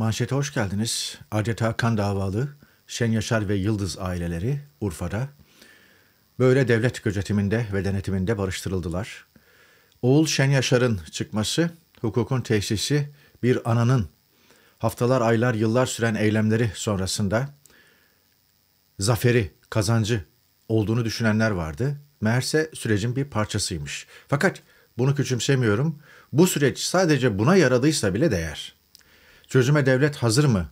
Manşete hoş geldiniz. Adeta kan davalı Şen Yaşar ve Yıldız aileleri Urfa'da böyle devlet gözetiminde ve denetiminde barıştırıldılar. Oğul Şen Yaşar'ın çıkması, hukukun tesisi bir ananın haftalar, aylar, yıllar süren eylemleri sonrasında zaferi, kazancı olduğunu düşünenler vardı. Meğerse sürecin bir parçasıymış. Fakat bunu küçümsemiyorum. Bu süreç sadece buna yaradıysa bile değer.'' Çözüme devlet hazır mı?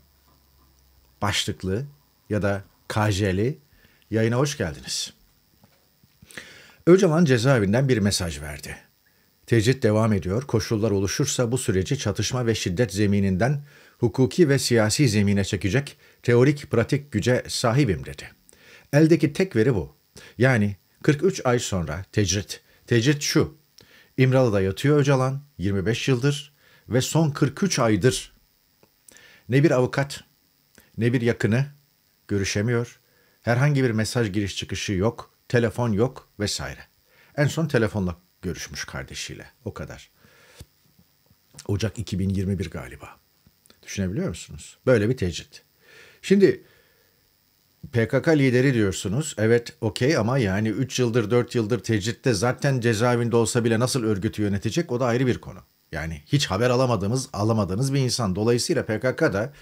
Başlıklı ya da KJ'li yayına hoş geldiniz. Öcalan cezaevinden bir mesaj verdi. Tecrit devam ediyor. Koşullar oluşursa bu süreci çatışma ve şiddet zemininden hukuki ve siyasi zemine çekecek teorik pratik güce sahibim dedi. Eldeki tek veri bu. Yani 43 ay sonra tecrit. Tecrit şu. İmralı'da yatıyor Öcalan 25 yıldır ve son 43 aydır ne bir avukat ne bir yakını görüşemiyor. Herhangi bir mesaj giriş çıkışı yok, telefon yok vesaire. En son telefonla görüşmüş kardeşiyle. O kadar. Ocak 2021 galiba. Düşünebiliyor musunuz? Böyle bir tecrit. Şimdi PKK lideri diyorsunuz. Evet okey ama yani 3 yıldır 4 yıldır tecritte zaten cezaevinde olsa bile nasıl örgütü yönetecek o da ayrı bir konu. Yani hiç haber alamadığımız, alamadığınız bir insan. Dolayısıyla PKK da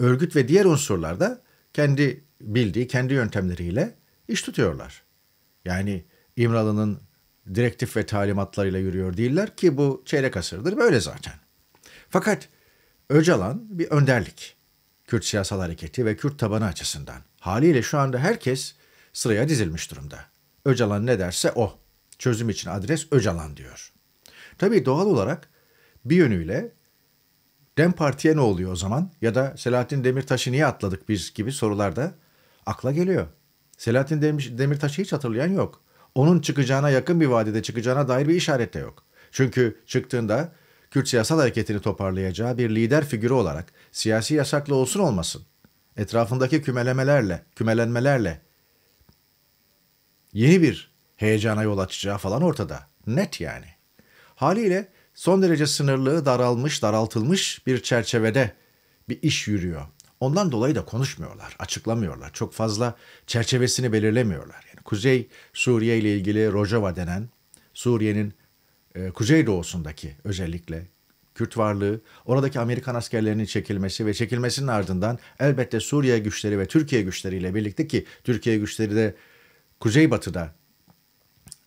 örgüt ve diğer unsurlarda kendi bildiği, kendi yöntemleriyle iş tutuyorlar. Yani İmralı'nın direktif ve talimatlarıyla yürüyor değiller ki bu çeyrek asırdır böyle zaten. Fakat Öcalan bir önderlik. Kürt siyasal hareketi ve Kürt tabanı açısından. Haliyle şu anda herkes sıraya dizilmiş durumda. Öcalan ne derse o. Çözüm için adres Öcalan diyor. Tabii doğal olarak bir yönüyle Dem Parti'ye ne oluyor o zaman? Ya da Selahattin Demirtaş'ı niye atladık biz gibi sorular da akla geliyor. Selahattin Demirtaş'ı hiç hatırlayan yok. Onun çıkacağına yakın bir vadede çıkacağına dair bir işaret de yok. Çünkü çıktığında Kürt siyasal hareketini toparlayacağı bir lider figürü olarak siyasi yasaklı olsun olmasın etrafındaki kümelemelerle, kümelenmelerle yeni bir heyecana yol açacağı falan ortada. Net yani. Haliyle son derece sınırlı, daralmış, daraltılmış bir çerçevede bir iş yürüyor. Ondan dolayı da konuşmuyorlar, açıklamıyorlar. Çok fazla çerçevesini belirlemiyorlar. Yani Kuzey Suriye ile ilgili Rojava denen Suriye'nin e, kuzeydoğusundaki özellikle Kürt varlığı, oradaki Amerikan askerlerinin çekilmesi ve çekilmesinin ardından elbette Suriye güçleri ve Türkiye güçleriyle birlikte ki Türkiye güçleri de kuzeybatıda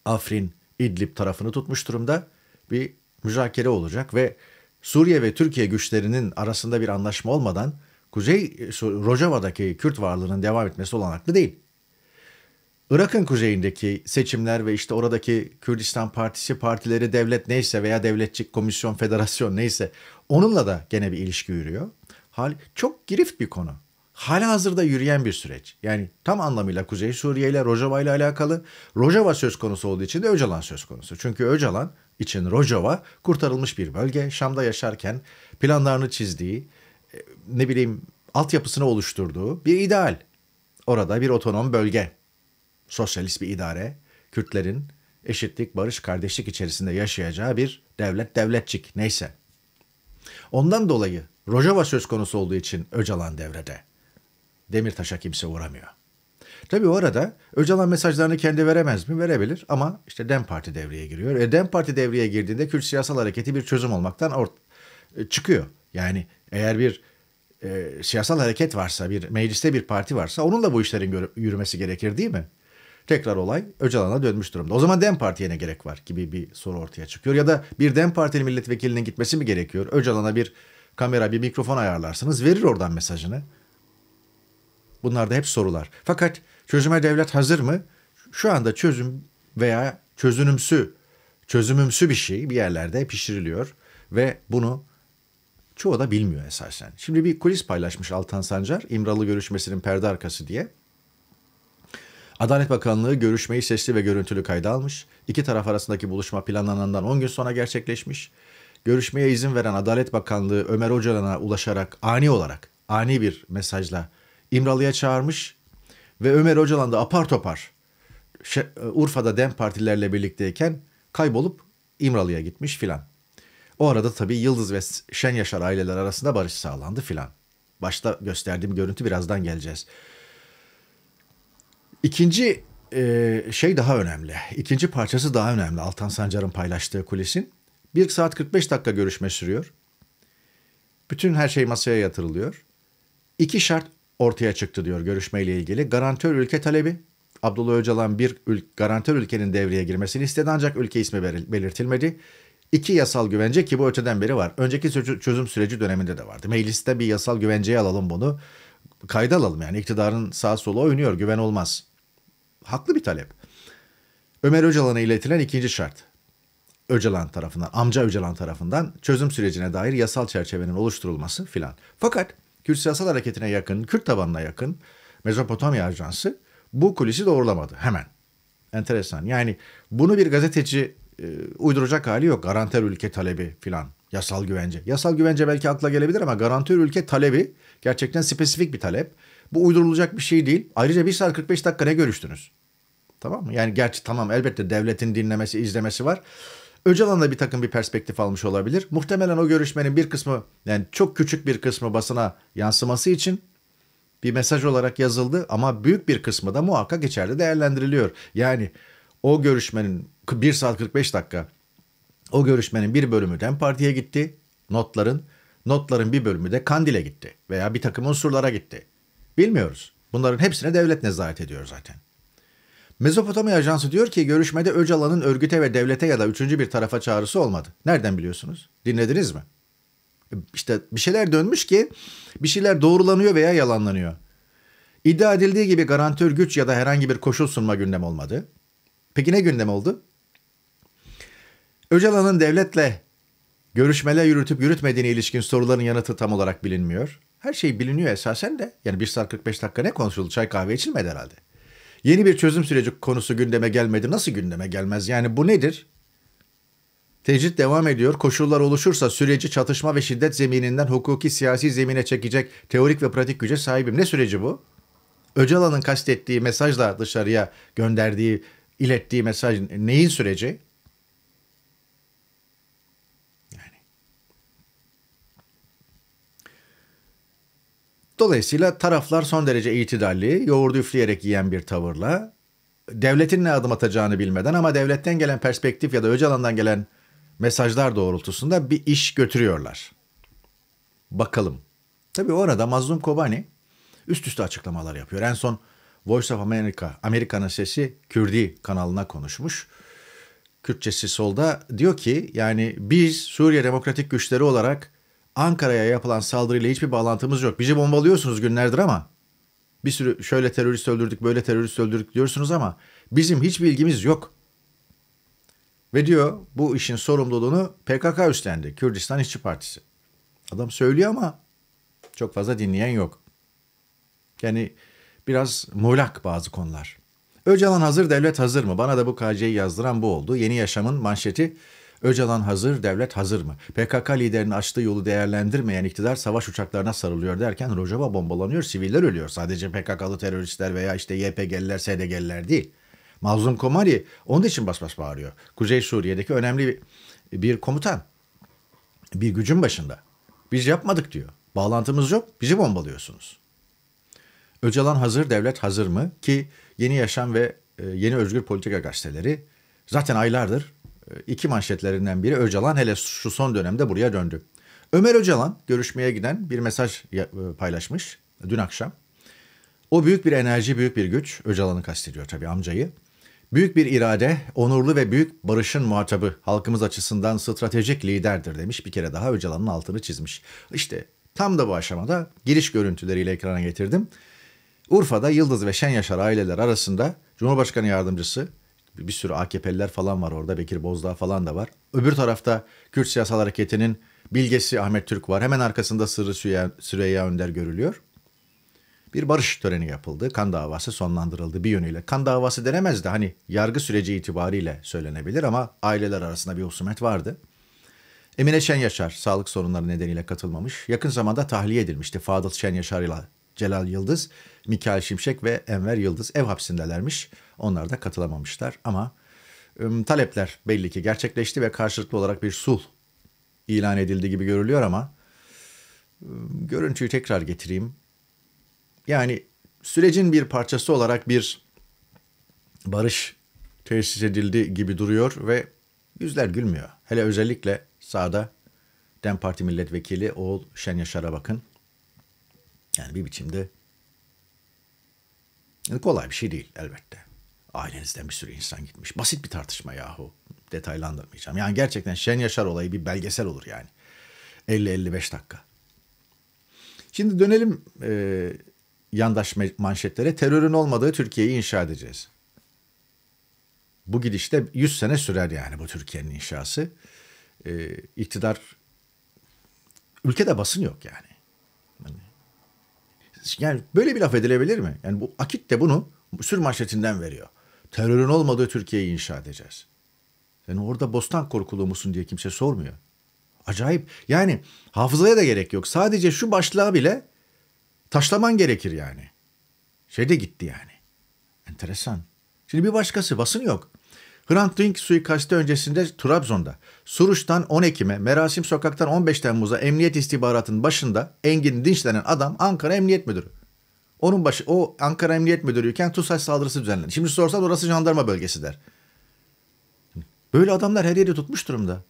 Afrin, İdlib tarafını tutmuş durumda bir müzakere olacak ve Suriye ve Türkiye güçlerinin arasında bir anlaşma olmadan Kuzey Rojava'daki Kürt varlığının devam etmesi olanaklı değil. Irak'ın kuzeyindeki seçimler ve işte oradaki Kürdistan Partisi partileri devlet neyse veya devletçik komisyon federasyon neyse onunla da gene bir ilişki yürüyor. Hal çok girift bir konu. Hala hazırda yürüyen bir süreç. Yani tam anlamıyla Kuzey Suriye ile Rojava ile alakalı. Rojava söz konusu olduğu için de Öcalan söz konusu. Çünkü Öcalan için Rojava kurtarılmış bir bölge. Şam'da yaşarken planlarını çizdiği, e, ne bileyim altyapısını oluşturduğu bir ideal. Orada bir otonom bölge. Sosyalist bir idare, Kürtlerin eşitlik, barış, kardeşlik içerisinde yaşayacağı bir devlet, devletçik neyse. Ondan dolayı Rojava söz konusu olduğu için Öcalan devrede. Demirtaş'a kimse uğramıyor. Tabii arada Öcalan mesajlarını kendi veremez mi? Verebilir ama işte DEM Parti devreye giriyor. E DEM Parti devreye girdiğinde Kürt siyasal hareketi bir çözüm olmaktan ort- e, çıkıyor. Yani eğer bir e, siyasal hareket varsa, bir mecliste bir parti varsa onun da bu işlerin yürümesi gerekir değil mi? Tekrar olay Öcalan'a dönmüş durumda. O zaman DEM Parti'ye ne gerek var gibi bir soru ortaya çıkıyor. Ya da bir DEM Partili milletvekilinin gitmesi mi gerekiyor? Öcalan'a bir kamera, bir mikrofon ayarlarsınız. Verir oradan mesajını. Bunlar da hep sorular. Fakat çözüme devlet hazır mı? Şu anda çözüm veya çözünümsü, çözümümsü bir şey bir yerlerde pişiriliyor ve bunu çoğu da bilmiyor esasen. Şimdi bir kulis paylaşmış Altan Sancar, İmralı görüşmesinin perde arkası diye. Adalet Bakanlığı görüşmeyi sesli ve görüntülü kayda almış. İki taraf arasındaki buluşma planlanandan 10 gün sonra gerçekleşmiş. Görüşmeye izin veren Adalet Bakanlığı Ömer Öcalan'a ulaşarak ani olarak, ani bir mesajla İmralı'ya çağırmış ve Ömer Öcalan da apar topar Urfa'da Dem Partilerle birlikteyken kaybolup İmralı'ya gitmiş filan. O arada tabii Yıldız ve Şen Yaşar aileler arasında barış sağlandı filan. Başta gösterdiğim görüntü birazdan geleceğiz. İkinci e, şey daha önemli. İkinci parçası daha önemli. Altan Sancar'ın paylaştığı kulisin. 1 saat 45 dakika görüşme sürüyor. Bütün her şey masaya yatırılıyor. İki şart ortaya çıktı diyor görüşmeyle ilgili. Garantör ülke talebi Abdullah Öcalan bir ül- garantör ülkenin devreye girmesini istedi ancak ülke ismi belirtilmedi. İki yasal güvence ki bu öteden beri var. Önceki çözüm süreci döneminde de vardı. Mecliste bir yasal güvenceye alalım bunu. Kayda alalım yani iktidarın sağ solu oynuyor güven olmaz. Haklı bir talep. Ömer Öcalan'a iletilen ikinci şart. Öcalan tarafından, amca Öcalan tarafından çözüm sürecine dair yasal çerçevenin oluşturulması filan. Fakat Kürt Siyasal Hareketi'ne yakın, Kürt tabanına yakın Mezopotamya Ajansı bu kulisi doğrulamadı hemen. Enteresan. Yani bunu bir gazeteci e, uyduracak hali yok. Garantör ülke talebi filan. Yasal güvence. Yasal güvence belki akla gelebilir ama garantör ülke talebi gerçekten spesifik bir talep. Bu uydurulacak bir şey değil. Ayrıca 1 saat 45 dakika ne görüştünüz? Tamam mı? Yani gerçi tamam elbette devletin dinlemesi, izlemesi var. Öcalan da bir takım bir perspektif almış olabilir. Muhtemelen o görüşmenin bir kısmı yani çok küçük bir kısmı basına yansıması için bir mesaj olarak yazıldı ama büyük bir kısmı da muhakkak içeride değerlendiriliyor. Yani o görüşmenin 1 saat 45 dakika o görüşmenin bir bölümü DEM Parti'ye gitti notların. Notların bir bölümü de Kandil'e gitti veya bir takım unsurlara gitti. Bilmiyoruz. Bunların hepsine devlet nezaret ediyor zaten. Mezopotamya Ajansı diyor ki görüşmede Öcalan'ın örgüte ve devlete ya da üçüncü bir tarafa çağrısı olmadı. Nereden biliyorsunuz? Dinlediniz mi? E, işte bir şeyler dönmüş ki bir şeyler doğrulanıyor veya yalanlanıyor. İddia edildiği gibi garantör güç ya da herhangi bir koşul sunma gündem olmadı. Peki ne gündem oldu? Öcalan'ın devletle görüşmeler yürütüp yürütmediğine ilişkin soruların yanıtı tam olarak bilinmiyor. Her şey biliniyor esasen de. Yani 1 saat 45 dakika ne konuşuldu? Çay kahve içilmedi herhalde. Yeni bir çözüm süreci konusu gündeme gelmedi. Nasıl gündeme gelmez? Yani bu nedir? Tecrit devam ediyor. Koşullar oluşursa süreci çatışma ve şiddet zemininden hukuki siyasi zemine çekecek teorik ve pratik güce sahibim. Ne süreci bu? Öcalan'ın kastettiği mesajla dışarıya gönderdiği, ilettiği mesaj neyin süreci? Dolayısıyla taraflar son derece itidalli, yoğurdu üfleyerek yiyen bir tavırla, devletin ne adım atacağını bilmeden ama devletten gelen perspektif ya da Öcalan'dan gelen mesajlar doğrultusunda bir iş götürüyorlar. Bakalım. Tabii orada Mazlum Kobani üst üste açıklamalar yapıyor. En son Voice of America, Amerika'nın sesi Kürdi kanalına konuşmuş. Kürtçesi solda diyor ki yani biz Suriye Demokratik Güçleri olarak Ankara'ya yapılan saldırıyla hiçbir bağlantımız yok. Bizi bombalıyorsunuz günlerdir ama bir sürü şöyle terörist öldürdük, böyle terörist öldürdük diyorsunuz ama bizim hiçbir ilgimiz yok. Ve diyor bu işin sorumluluğunu PKK üstlendi. Kürdistan İşçi Partisi. Adam söylüyor ama çok fazla dinleyen yok. Yani biraz muğlak bazı konular. Öcalan hazır, devlet hazır mı? Bana da bu KC'yi yazdıran bu oldu. Yeni Yaşam'ın manşeti Öcalan hazır, devlet hazır mı? PKK liderinin açtığı yolu değerlendirmeyen iktidar savaş uçaklarına sarılıyor derken Rojava bombalanıyor, siviller ölüyor. Sadece PKK'lı teröristler veya işte YPG'liler, SDG'liler değil. Mazlum Komari onun için bas bas bağırıyor. Kuzey Suriye'deki önemli bir komutan. Bir gücün başında. Biz yapmadık diyor. Bağlantımız yok, bizi bombalıyorsunuz. Öcalan hazır, devlet hazır mı? Ki Yeni Yaşam ve e, Yeni Özgür Politika gazeteleri zaten aylardır e, iki manşetlerinden biri Öcalan hele şu son dönemde buraya döndü. Ömer Öcalan görüşmeye giden bir mesaj e, paylaşmış dün akşam. O büyük bir enerji, büyük bir güç. Öcalan'ı kastediyor tabii amcayı. Büyük bir irade, onurlu ve büyük barışın muhatabı, halkımız açısından stratejik liderdir demiş. Bir kere daha Öcalan'ın altını çizmiş. İşte tam da bu aşamada giriş görüntüleriyle ekrana getirdim. Urfa'da Yıldız ve Şen Yaşar aileler arasında Cumhurbaşkanı yardımcısı bir sürü AKP'liler falan var orada. Bekir Bozdağ falan da var. Öbür tarafta Kürt Siyasal Hareketi'nin bilgesi Ahmet Türk var. Hemen arkasında Sırrı Süreyya, Önder görülüyor. Bir barış töreni yapıldı. Kan davası sonlandırıldı bir yönüyle. Kan davası denemez de hani yargı süreci itibariyle söylenebilir ama aileler arasında bir husumet vardı. Emine Şen Yaşar sağlık sorunları nedeniyle katılmamış. Yakın zamanda tahliye edilmişti Fadıl Şen Yaşar ile Celal Yıldız, Mikail Şimşek ve Enver Yıldız ev hapsindelermiş. Onlar da katılamamışlar ama talepler belli ki gerçekleşti ve karşılıklı olarak bir sulh ilan edildi gibi görülüyor ama görüntüyü tekrar getireyim. Yani sürecin bir parçası olarak bir barış tesis edildi gibi duruyor ve yüzler gülmüyor. Hele özellikle sağda DEM Parti Milletvekili Oğul Şen Yaşar'a bakın. Yani bir biçimde yani kolay bir şey değil elbette. Ailenizden bir sürü insan gitmiş. Basit bir tartışma yahu. Detaylandırmayacağım. Yani gerçekten Şen Yaşar olayı bir belgesel olur yani. 50-55 dakika. Şimdi dönelim e, yandaş manşetlere. Terörün olmadığı Türkiye'yi inşa edeceğiz. Bu gidişte 100 sene sürer yani bu Türkiye'nin inşası. E, iktidar ülkede basın yok yani. yani yani böyle bir laf edilebilir mi? Yani bu Akit de bunu sür manşetinden veriyor. Terörün olmadığı Türkiye'yi inşa edeceğiz. Yani orada bostan korkulu musun diye kimse sormuyor. Acayip. Yani hafızaya da gerek yok. Sadece şu başlığa bile taşlaman gerekir yani. Şey de gitti yani. Enteresan. Şimdi bir başkası basın yok. Hrant Dink suikastı öncesinde Trabzon'da, Suruç'tan 10 Ekim'e, Merasim Sokak'tan 15 Temmuz'a emniyet istihbaratının başında Engin Dinç denen adam Ankara Emniyet Müdürü. Onun başı o Ankara Emniyet Müdürüyken TUSAŞ saldırısı düzenlendi. Şimdi sorsan orası jandarma bölgesi der. Böyle adamlar her yeri tutmuş durumda.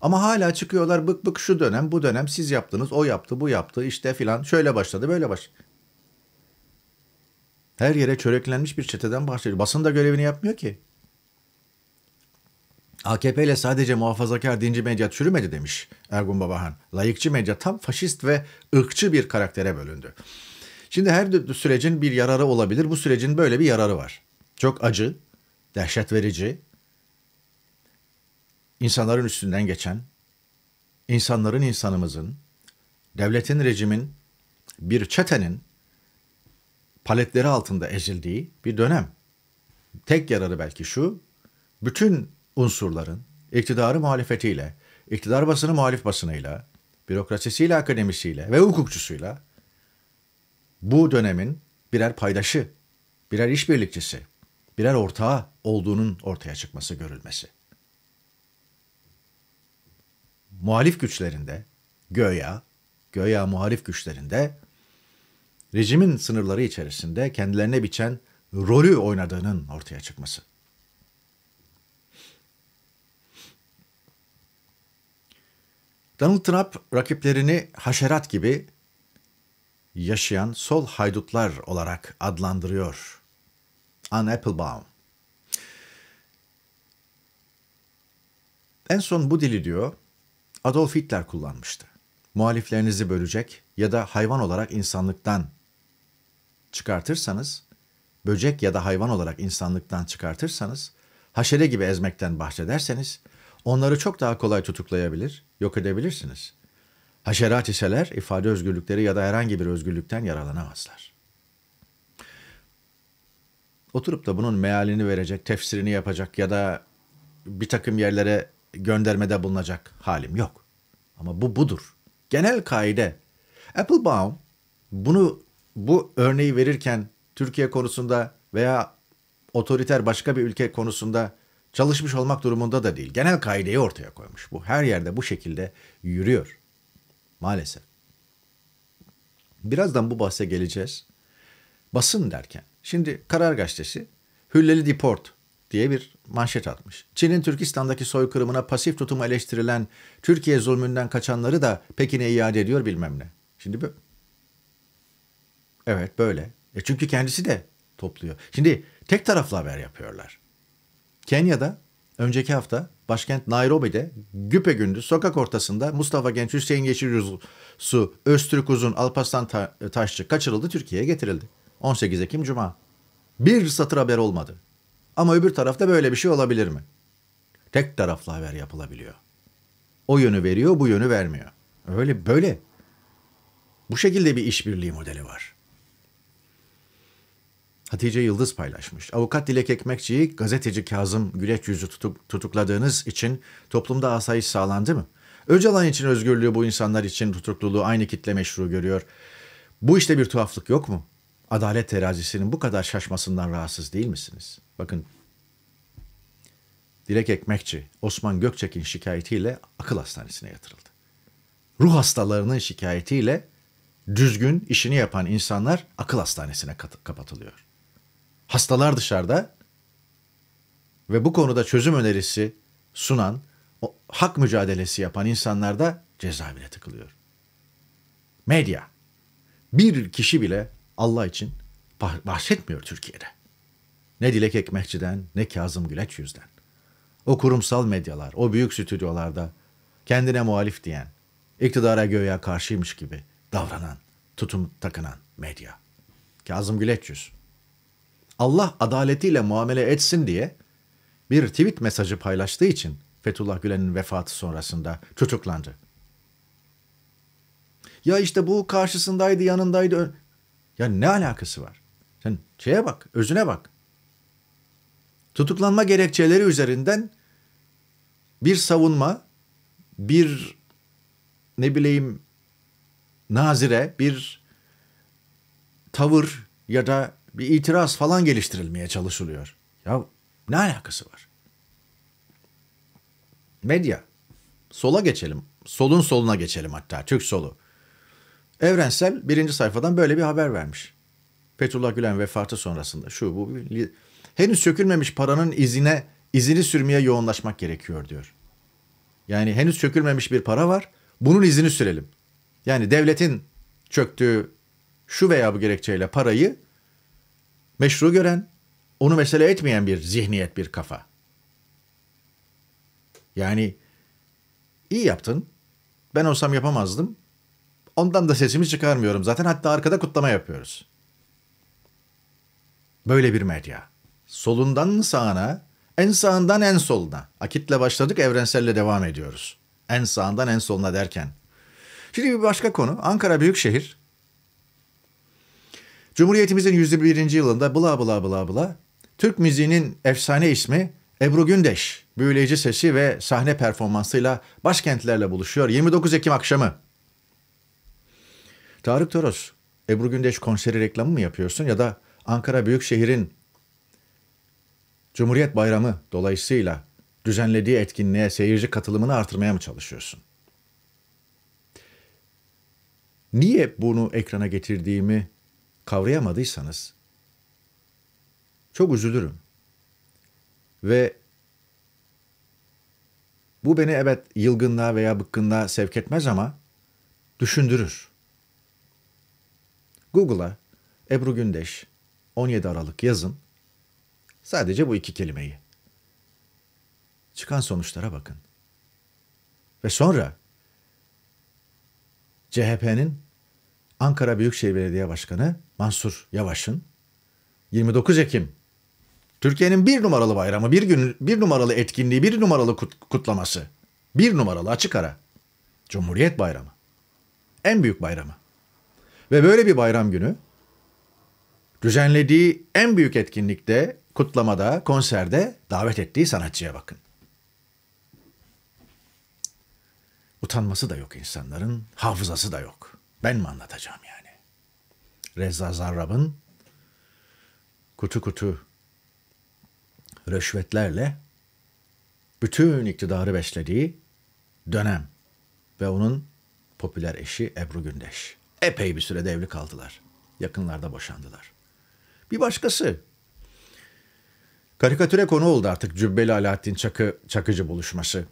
Ama hala çıkıyorlar bık bık şu dönem bu dönem siz yaptınız o yaptı bu yaptı işte filan şöyle başladı böyle baş. Her yere çöreklenmiş bir çeteden bahsediyor. Basın da görevini yapmıyor ki. AKP ile sadece muhafazakar dinci medya çürümedi demiş Ergun Babahan. Layıkçı medya tam faşist ve ırkçı bir karaktere bölündü. Şimdi her sürecin bir yararı olabilir. Bu sürecin böyle bir yararı var. Çok acı, dehşet verici, insanların üstünden geçen, insanların insanımızın, devletin rejimin, bir çetenin paletleri altında ezildiği bir dönem. Tek yararı belki şu, bütün unsurların iktidarı muhalefetiyle, iktidar basını muhalif basınıyla, bürokrasisiyle, akademisiyle ve hukukçusuyla bu dönemin birer paydaşı, birer işbirlikçisi, birer ortağı olduğunun ortaya çıkması görülmesi. Muhalif güçlerinde, göya, göya muhalif güçlerinde rejimin sınırları içerisinde kendilerine biçen rolü oynadığının ortaya çıkması. Donald Trump rakiplerini haşerat gibi yaşayan sol haydutlar olarak adlandırıyor. Anne Applebaum. En son bu dili diyor Adolf Hitler kullanmıştı. Muhaliflerinizi bölecek ya da hayvan olarak insanlıktan çıkartırsanız, böcek ya da hayvan olarak insanlıktan çıkartırsanız, haşere gibi ezmekten bahsederseniz onları çok daha kolay tutuklayabilir, yok edebilirsiniz. Haşerat iseler ifade özgürlükleri ya da herhangi bir özgürlükten yaralanamazlar. Oturup da bunun mealini verecek, tefsirini yapacak ya da bir takım yerlere göndermede bulunacak halim yok. Ama bu budur. Genel kaide. Applebaum bunu bu örneği verirken Türkiye konusunda veya otoriter başka bir ülke konusunda çalışmış olmak durumunda da değil. Genel kaideyi ortaya koymuş. Bu her yerde bu şekilde yürüyor. Maalesef. Birazdan bu bahse geleceğiz. Basın derken. Şimdi Karar Gazetesi Hülleli Deport diye bir manşet atmış. Çin'in Türkistan'daki soykırımına pasif tutumu eleştirilen Türkiye zulmünden kaçanları da Pekin'e iade ediyor bilmem ne. Şimdi bu. Evet böyle. E çünkü kendisi de topluyor. Şimdi tek taraflı haber yapıyorlar. Kenya'da önceki hafta başkent Nairobi'de güpe gündüz sokak ortasında Mustafa Genç, Hüseyin Yeşil Su, Öztürk Uzun, Alparslan Ta Taşçı kaçırıldı Türkiye'ye getirildi. 18 Ekim Cuma. Bir satır haber olmadı. Ama öbür tarafta böyle bir şey olabilir mi? Tek taraflı haber yapılabiliyor. O yönü veriyor, bu yönü vermiyor. Öyle böyle. Bu şekilde bir işbirliği modeli var. Hatice Yıldız paylaşmış. Avukat Dilek Ekmekçi'yi gazeteci Kazım Güleç yüzü tutuk, tutukladığınız için toplumda asayiş sağlandı mı? Öcalan için özgürlüğü bu insanlar için tutukluluğu aynı kitle meşru görüyor. Bu işte bir tuhaflık yok mu? Adalet terazisinin bu kadar şaşmasından rahatsız değil misiniz? Bakın Dilek Ekmekçi Osman Gökçek'in şikayetiyle akıl hastanesine yatırıldı. Ruh hastalarının şikayetiyle düzgün işini yapan insanlar akıl hastanesine kapatılıyor. Hastalar dışarıda ve bu konuda çözüm önerisi sunan, o hak mücadelesi yapan insanlar da cezaevine tıkılıyor. Medya. Bir kişi bile Allah için bahsetmiyor Türkiye'de. Ne Dilek Ekmekçi'den ne Kazım Güleç yüzden. O kurumsal medyalar, o büyük stüdyolarda kendine muhalif diyen, iktidara göğe karşıymış gibi davranan, tutum takınan medya. Kazım Güleç yüz. Allah adaletiyle muamele etsin diye bir tweet mesajı paylaştığı için Fethullah Gülen'in vefatı sonrasında tutuklandı. Ya işte bu karşısındaydı, yanındaydı. Ya ne alakası var? Sen şeye bak, özüne bak. Tutuklanma gerekçeleri üzerinden bir savunma, bir ne bileyim nazire, bir tavır ya da bir itiraz falan geliştirilmeye çalışılıyor. Ya ne alakası var? Medya. Sola geçelim. Solun soluna geçelim hatta. Türk solu. Evrensel birinci sayfadan böyle bir haber vermiş. Fethullah Gülen vefatı sonrasında şu bu henüz sökülmemiş paranın izine izini sürmeye yoğunlaşmak gerekiyor diyor. Yani henüz sökülmemiş bir para var. Bunun izini sürelim. Yani devletin çöktüğü şu veya bu gerekçeyle parayı meşru gören, onu mesele etmeyen bir zihniyet, bir kafa. Yani iyi yaptın. Ben olsam yapamazdım. Ondan da sesimi çıkarmıyorum zaten. Hatta arkada kutlama yapıyoruz. Böyle bir medya. Solundan sağına, en sağından en soluna. Akitle başladık, evrenselle devam ediyoruz. En sağından en soluna derken. Şimdi bir başka konu. Ankara büyük şehir. Cumhuriyetimizin 101. yılında bla bla bla bla Türk müziğinin efsane ismi Ebru Gündeş büyüleyici sesi ve sahne performansıyla başkentlerle buluşuyor 29 Ekim akşamı. Tarık Toros, Ebru Gündeş konseri reklamı mı yapıyorsun ya da Ankara Büyükşehir'in Cumhuriyet Bayramı dolayısıyla düzenlediği etkinliğe seyirci katılımını artırmaya mı çalışıyorsun? Niye bunu ekrana getirdiğimi kavrayamadıysanız çok üzülürüm. Ve bu beni evet yılgınlığa veya bıkkınlığa sevk etmez ama düşündürür. Google'a Ebru Gündeş 17 Aralık yazın. Sadece bu iki kelimeyi. Çıkan sonuçlara bakın. Ve sonra CHP'nin Ankara Büyükşehir Belediye Başkanı Mansur Yavaş'ın 29 Ekim Türkiye'nin bir numaralı bayramı, bir gün bir numaralı etkinliği, bir numaralı kut, kutlaması. Bir numaralı açık ara. Cumhuriyet Bayramı. En büyük bayramı. Ve böyle bir bayram günü düzenlediği en büyük etkinlikte, kutlamada, konserde davet ettiği sanatçıya bakın. Utanması da yok insanların, hafızası da yok. Ben mi anlatacağım yani? Reza Zarrab'ın kutu kutu rüşvetlerle bütün iktidarı beslediği dönem ve onun popüler eşi Ebru Gündeş. Epey bir sürede evli kaldılar. Yakınlarda boşandılar. Bir başkası. Karikatüre konu oldu artık Cübbeli Alaaddin Çakı, Çakıcı buluşması.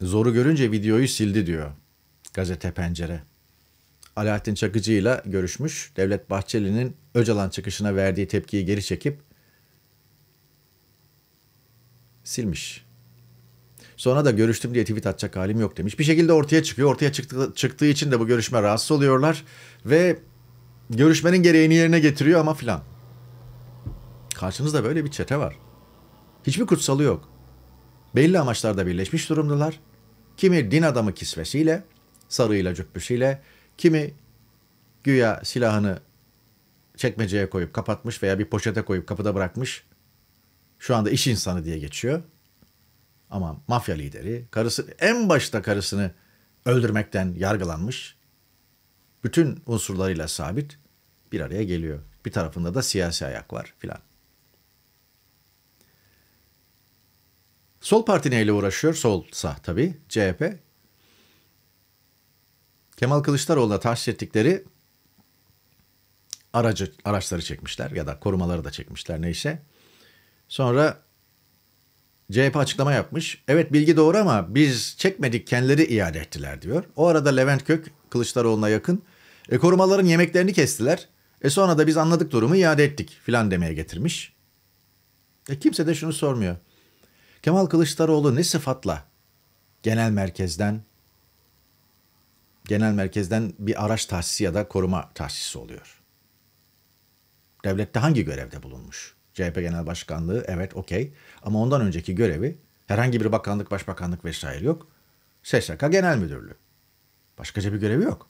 Zoru görünce videoyu sildi diyor. Gazete Pencere. Alaaddin Çakıcı ile görüşmüş. Devlet Bahçeli'nin Öcalan çıkışına verdiği tepkiyi geri çekip silmiş. Sonra da görüştüm diye tweet atacak halim yok demiş. Bir şekilde ortaya çıkıyor. Ortaya çıktı, çıktığı için de bu görüşme rahatsız oluyorlar. Ve görüşmenin gereğini yerine getiriyor ama filan. Karşınızda böyle bir çete var. Hiçbir kutsalı yok. Belli amaçlarda birleşmiş durumdalar. Kimi din adamı kisvesiyle, Sarıyla cübbesiyle, kimi güya silahını çekmeceye koyup kapatmış veya bir poşete koyup kapıda bırakmış. Şu anda iş insanı diye geçiyor. Ama mafya lideri karısı en başta karısını öldürmekten yargılanmış. Bütün unsurlarıyla sabit bir araya geliyor. Bir tarafında da siyasi ayak var filan. Sol parti neyle uğraşıyor? Solsa tabii CHP. Kemal Kılıçdaroğlu'na tahsis ettikleri aracı, araçları çekmişler ya da korumaları da çekmişler neyse. Sonra CHP açıklama yapmış. Evet bilgi doğru ama biz çekmedik kendileri iade ettiler diyor. O arada Levent Kök Kılıçdaroğlu'na yakın. E, korumaların yemeklerini kestiler. E sonra da biz anladık durumu iade ettik filan demeye getirmiş. E kimse de şunu sormuyor. Kemal Kılıçdaroğlu ne sıfatla genel merkezden genel merkezden bir araç tahsisi ya da koruma tahsisi oluyor. Devlette hangi görevde bulunmuş? CHP Genel Başkanlığı evet okey ama ondan önceki görevi herhangi bir bakanlık, başbakanlık vesaire yok. SSK Genel Müdürlüğü. Başkaca bir görevi yok.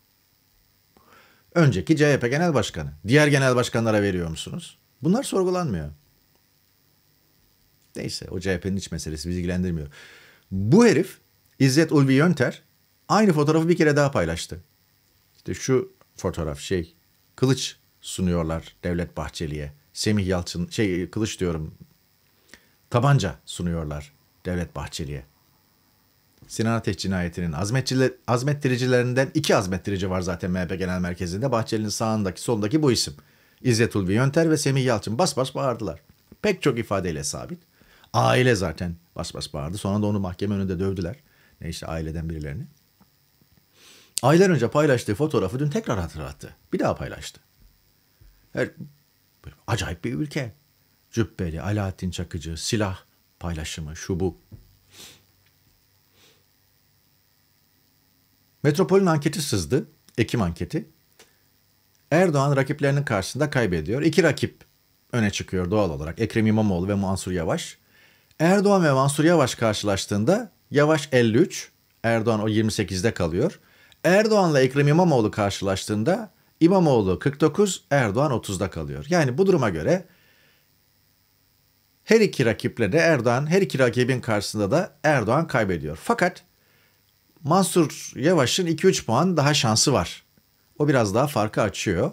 Önceki CHP Genel Başkanı. Diğer genel başkanlara veriyor musunuz? Bunlar sorgulanmıyor. Neyse o CHP'nin iç meselesi bizi ilgilendirmiyor. Bu herif İzzet Ulvi Yönter Aynı fotoğrafı bir kere daha paylaştı. İşte şu fotoğraf şey kılıç sunuyorlar Devlet Bahçeli'ye. Semih Yalçın şey kılıç diyorum tabanca sunuyorlar Devlet Bahçeli'ye. Sinan Ateş cinayetinin azmettiricilerinden iki azmettirici var zaten MHP Genel Merkezi'nde. Bahçeli'nin sağındaki solundaki bu isim. İzzet Ulvi Yönter ve Semih Yalçın bas bas bağırdılar. Pek çok ifadeyle sabit. Aile zaten bas bas bağırdı. Sonra da onu mahkeme önünde dövdüler. Ne işte aileden birilerini. Aylar önce paylaştığı fotoğrafı dün tekrar hatırlattı. Bir daha paylaştı. Her, acayip bir ülke. Cübbeli, Alaaddin Çakıcı, silah paylaşımı, şu bu. Metropol'ün anketi sızdı. Ekim anketi. Erdoğan rakiplerinin karşısında kaybediyor. İki rakip öne çıkıyor doğal olarak. Ekrem İmamoğlu ve Mansur Yavaş. Erdoğan ve Mansur Yavaş karşılaştığında Yavaş 53, Erdoğan o 28'de kalıyor. Erdoğan'la Ekrem İmamoğlu karşılaştığında İmamoğlu 49, Erdoğan 30'da kalıyor. Yani bu duruma göre her iki rakiple de Erdoğan, her iki rakibin karşısında da Erdoğan kaybediyor. Fakat Mansur Yavaş'ın 2-3 puan daha şansı var. O biraz daha farkı açıyor.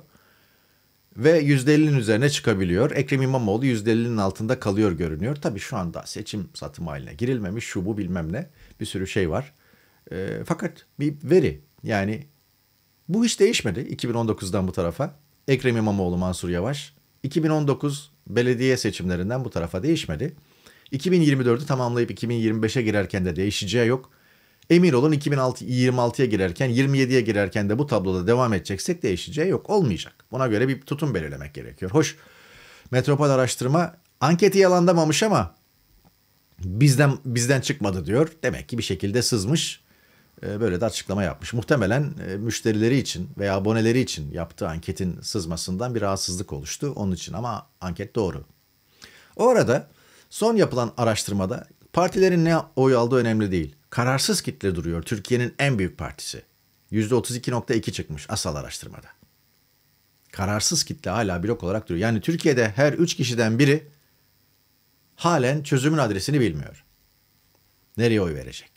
Ve %50'nin üzerine çıkabiliyor. Ekrem İmamoğlu %50'nin altında kalıyor görünüyor. Tabii şu anda seçim satım haline girilmemiş şu bu bilmem ne bir sürü şey var. E, fakat bir veri yani bu hiç değişmedi 2019'dan bu tarafa. Ekrem İmamoğlu, Mansur Yavaş. 2019 belediye seçimlerinden bu tarafa değişmedi. 2024'ü tamamlayıp 2025'e girerken de değişeceği yok. Emin olun 2026'ya girerken 27'ye girerken de bu tabloda devam edeceksek değişeceği yok olmayacak. Buna göre bir tutum belirlemek gerekiyor. Hoş Metropol Araştırma anketi yalandamamış ama bizden bizden çıkmadı diyor. Demek ki bir şekilde sızmış. Ee, böyle de açıklama yapmış. Muhtemelen e, müşterileri için veya aboneleri için yaptığı anketin sızmasından bir rahatsızlık oluştu onun için ama anket doğru. O arada son yapılan araştırmada partilerin ne oy aldığı önemli değil. Kararsız kitle duruyor Türkiye'nin en büyük partisi. %32.2 çıkmış asal araştırmada. Kararsız kitle hala blok olarak duruyor. Yani Türkiye'de her 3 kişiden biri halen çözümün adresini bilmiyor. Nereye oy verecek?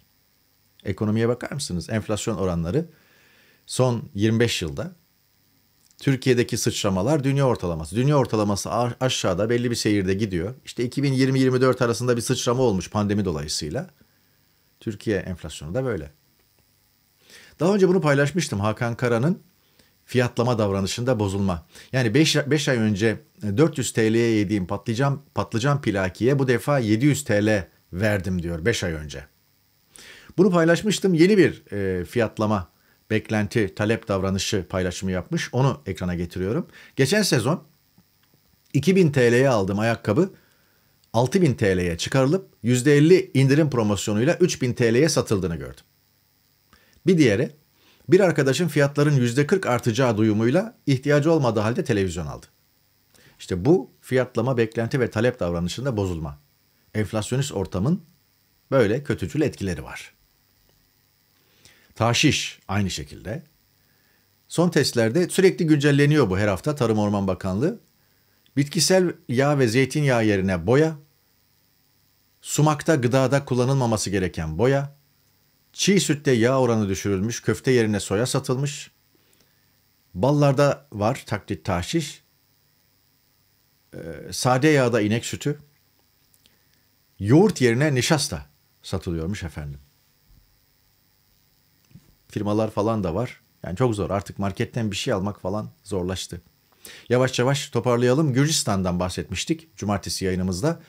Ekonomiye bakar mısınız? Enflasyon oranları son 25 yılda Türkiye'deki sıçramalar dünya ortalaması. Dünya ortalaması aşağıda belli bir seyirde gidiyor. İşte 2020-2024 arasında bir sıçrama olmuş pandemi dolayısıyla. Türkiye enflasyonu da böyle. Daha önce bunu paylaşmıştım Hakan Kara'nın fiyatlama davranışında bozulma. Yani 5 ay önce 400 e, TL'ye yediğim patlıcan patlıcan pilakiye bu defa 700 TL verdim diyor 5 ay önce. Bunu paylaşmıştım. Yeni bir e, fiyatlama, beklenti, talep davranışı paylaşımı yapmış. Onu ekrana getiriyorum. Geçen sezon 2000 TL'ye aldığım ayakkabı 6000 TL'ye çıkarılıp %50 indirim promosyonuyla 3000 TL'ye satıldığını gördüm. Bir diğeri bir arkadaşın fiyatların %40 artacağı duyumuyla ihtiyacı olmadığı halde televizyon aldı. İşte bu fiyatlama, beklenti ve talep davranışında bozulma. Enflasyonist ortamın böyle kötücül etkileri var. Taşiş aynı şekilde. Son testlerde sürekli güncelleniyor bu her hafta Tarım Orman Bakanlığı. Bitkisel yağ ve zeytinyağı yerine boya, sumakta gıdada kullanılmaması gereken boya, çiğ sütte yağ oranı düşürülmüş, köfte yerine soya satılmış, ballarda var taklit taşiş, ee, sade yağda inek sütü, yoğurt yerine nişasta satılıyormuş efendim firmalar falan da var. Yani çok zor artık marketten bir şey almak falan zorlaştı. Yavaş yavaş toparlayalım. Gürcistan'dan bahsetmiştik cumartesi yayınımızda.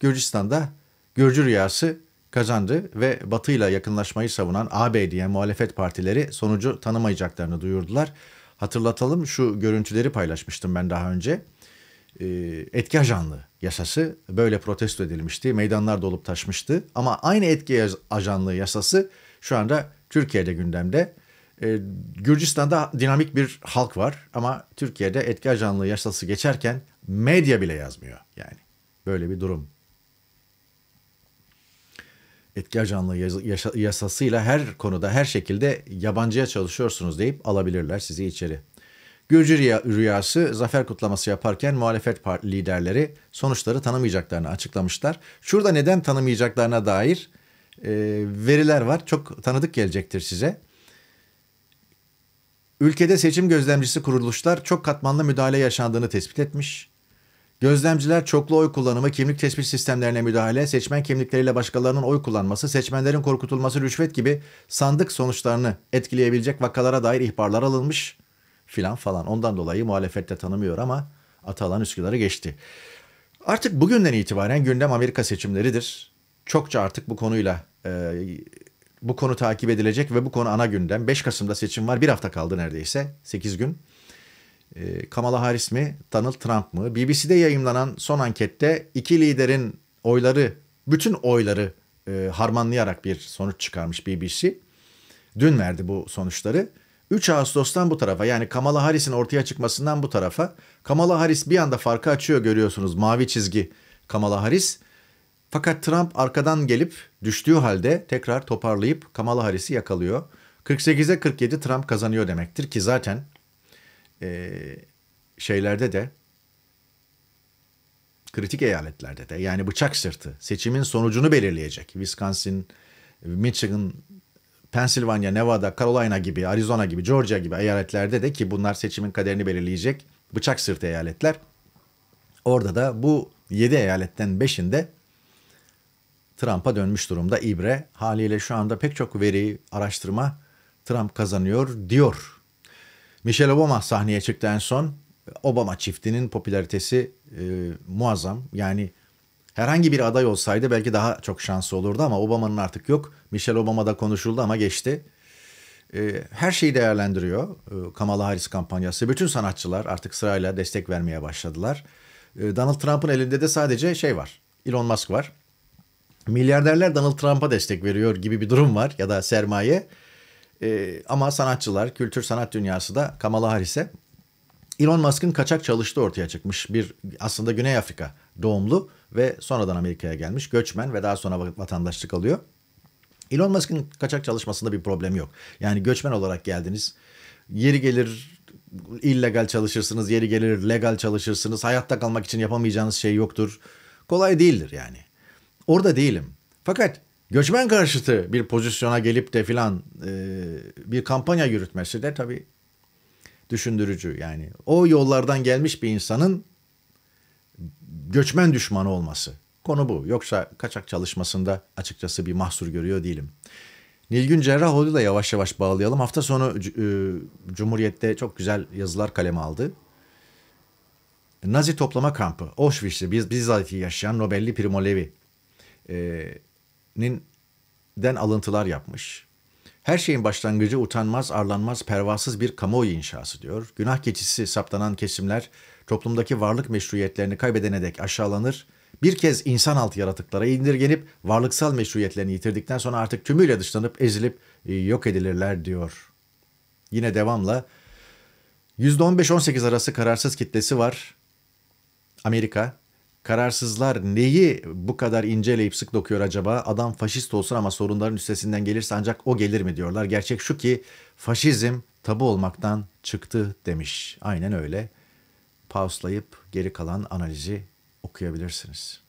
Gürcistan'da Gürcü rüyası kazandı ve Batı ile yakınlaşmayı savunan AB diye muhalefet partileri sonucu tanımayacaklarını duyurdular. Hatırlatalım şu görüntüleri paylaşmıştım ben daha önce. Ee, etki ajanlı yasası böyle protesto edilmişti. Meydanlar dolup taşmıştı ama aynı etki ajanlığı yasası şu anda Türkiye'de gündemde. E, Gürcistan'da dinamik bir halk var ama Türkiye'de etki ajanlığı yasası geçerken medya bile yazmıyor yani. Böyle bir durum. Etki ajanlığı yasasıyla her konuda her şekilde yabancıya çalışıyorsunuz deyip alabilirler sizi içeri. Gürcü rüyası zafer kutlaması yaparken muhalefet liderleri sonuçları tanımayacaklarını açıklamışlar. Şurada neden tanımayacaklarına dair e, veriler var. Çok tanıdık gelecektir size. Ülkede seçim gözlemcisi kuruluşlar çok katmanlı müdahale yaşandığını tespit etmiş. Gözlemciler çoklu oy kullanımı, kimlik tespit sistemlerine müdahale, seçmen kimlikleriyle başkalarının oy kullanması, seçmenlerin korkutulması, rüşvet gibi sandık sonuçlarını etkileyebilecek vakalara dair ihbarlar alınmış filan falan. Ondan dolayı muhalefette tanımıyor ama Atalan Üsküdar'ı geçti. Artık bugünden itibaren gündem Amerika seçimleridir çokça artık bu konuyla e, bu konu takip edilecek ve bu konu ana gündem. 5 Kasım'da seçim var. Bir hafta kaldı neredeyse. 8 gün. E, Kamala Harris mi? Donald Trump mı? BBC'de yayınlanan son ankette iki liderin oyları, bütün oyları e, harmanlayarak bir sonuç çıkarmış BBC. Dün verdi bu sonuçları. 3 Ağustos'tan bu tarafa yani Kamala Harris'in ortaya çıkmasından bu tarafa Kamala Harris bir anda farkı açıyor görüyorsunuz mavi çizgi Kamala Harris fakat Trump arkadan gelip düştüğü halde tekrar toparlayıp Kamala Harris'i yakalıyor. 48'e 47 Trump kazanıyor demektir ki zaten e, şeylerde de kritik eyaletlerde de yani bıçak sırtı seçimin sonucunu belirleyecek. Wisconsin, Michigan, Pennsylvania, Nevada, Carolina gibi, Arizona gibi, Georgia gibi eyaletlerde de ki bunlar seçimin kaderini belirleyecek bıçak sırtı eyaletler. Orada da bu 7 eyaletten 5'inde Trump'a dönmüş durumda ibre. Haliyle şu anda pek çok veri, araştırma Trump kazanıyor diyor. Michelle Obama sahneye çıktı en son. Obama çiftinin popülaritesi e, muazzam. Yani herhangi bir aday olsaydı belki daha çok şansı olurdu ama Obama'nın artık yok. Michelle Obama da konuşuldu ama geçti. E, her şeyi değerlendiriyor e, Kamala Harris kampanyası. Bütün sanatçılar artık sırayla destek vermeye başladılar. E, Donald Trump'ın elinde de sadece şey var. Elon Musk var milyarderler Donald Trump'a destek veriyor gibi bir durum var ya da sermaye. E, ama sanatçılar, kültür sanat dünyası da Kamala Harris'e Elon Musk'ın kaçak çalıştığı ortaya çıkmış. Bir aslında Güney Afrika doğumlu ve sonradan Amerika'ya gelmiş göçmen ve daha sonra vatandaşlık alıyor. Elon Musk'ın kaçak çalışmasında bir problem yok. Yani göçmen olarak geldiniz. Yeri gelir illegal çalışırsınız, yeri gelir legal çalışırsınız. Hayatta kalmak için yapamayacağınız şey yoktur. Kolay değildir yani. Orada değilim. Fakat göçmen karşıtı bir pozisyona gelip de filan e, bir kampanya yürütmesi de tabii düşündürücü. Yani o yollardan gelmiş bir insanın göçmen düşmanı olması. Konu bu. Yoksa kaçak çalışmasında açıkçası bir mahsur görüyor değilim. Nilgün Cerrahoğlu da yavaş yavaş bağlayalım. Hafta sonu e, Cumhuriyet'te çok güzel yazılar kaleme aldı. Nazi toplama kampı, biz bizzat yaşayan Nobelli Primo Levi den alıntılar yapmış. Her şeyin başlangıcı utanmaz, arlanmaz, pervasız bir kamuoyu inşası diyor. Günah keçisi saptanan kesimler toplumdaki varlık meşruiyetlerini kaybedene dek aşağılanır. Bir kez insan altı yaratıklara indirgenip varlıksal meşruiyetlerini yitirdikten sonra artık tümüyle dışlanıp ezilip e, yok edilirler diyor. Yine devamla %15-18 arası kararsız kitlesi var. Amerika Kararsızlar neyi bu kadar inceleyip sık dokuyor acaba? Adam faşist olsun ama sorunların üstesinden gelirse ancak o gelir mi diyorlar. Gerçek şu ki faşizm tabu olmaktan çıktı demiş. Aynen öyle. Pauslayıp geri kalan analizi okuyabilirsiniz.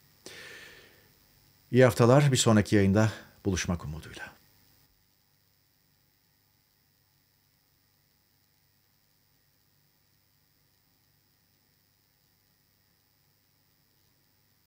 İyi haftalar. Bir sonraki yayında buluşmak umuduyla.